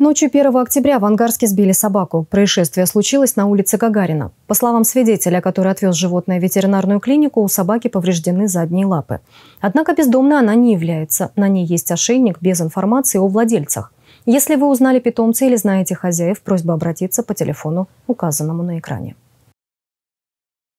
Ночью 1 октября в Ангарске сбили собаку. Происшествие случилось на улице Гагарина. По словам свидетеля, который отвез животное в ветеринарную клинику, у собаки повреждены задние лапы. Однако бездомной она не является. На ней есть ошейник без информации о владельцах. Если вы узнали питомца или знаете хозяев, просьба обратиться по телефону, указанному на экране.